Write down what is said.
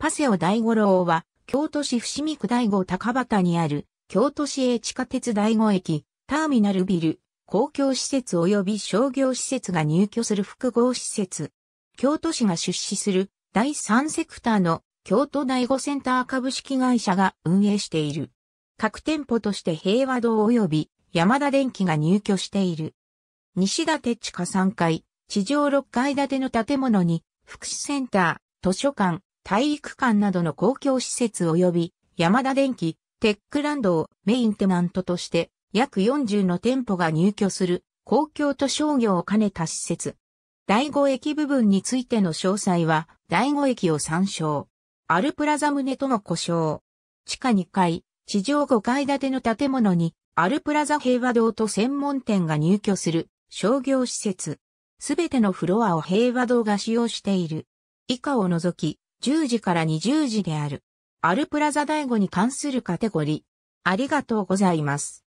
パセオ大五郎は、京都市伏見区大五高畑にある、京都市営地下鉄大五駅、ターミナルビル、公共施設及び商業施設が入居する複合施設。京都市が出資する第三セクターの京都第五センター株式会社が運営している。各店舗として平和堂及び山田電機が入居している。西建地下3階、地上6階建ての建物に福祉センター、図書館、体育館などの公共施設及び、山田電機、テックランドをメインテナントとして、約40の店舗が入居する、公共と商業を兼ねた施設。第5駅部分についての詳細は、第5駅を参照。アルプラザ棟との故障。地下2階、地上5階建ての建物に、アルプラザ平和堂と専門店が入居する商業施設。すべてのフロアを平和堂が使用している。以下を除き、10時から20時である。アルプラザ第5に関するカテゴリー。ありがとうございます。